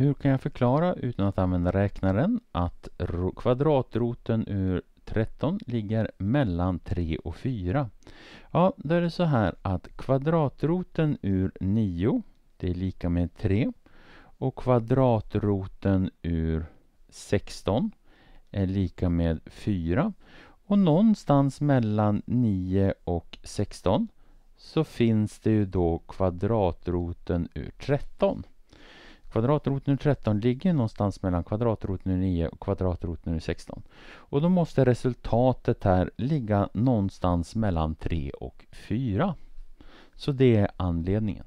Hur kan jag förklara utan att använda räknaren att kvadratroten ur 13 ligger mellan 3 och 4? Ja, då är det så här att kvadratroten ur 9 det är lika med 3 och kvadratroten ur 16 är lika med 4 och någonstans mellan 9 och 16 så finns det ju då kvadratroten ur 13. Kvadratroten ur 13 ligger någonstans mellan kvadratroten ur 9 och kvadratroten ur 16. Och då måste resultatet här ligga någonstans mellan 3 och 4. Så det är anledningen.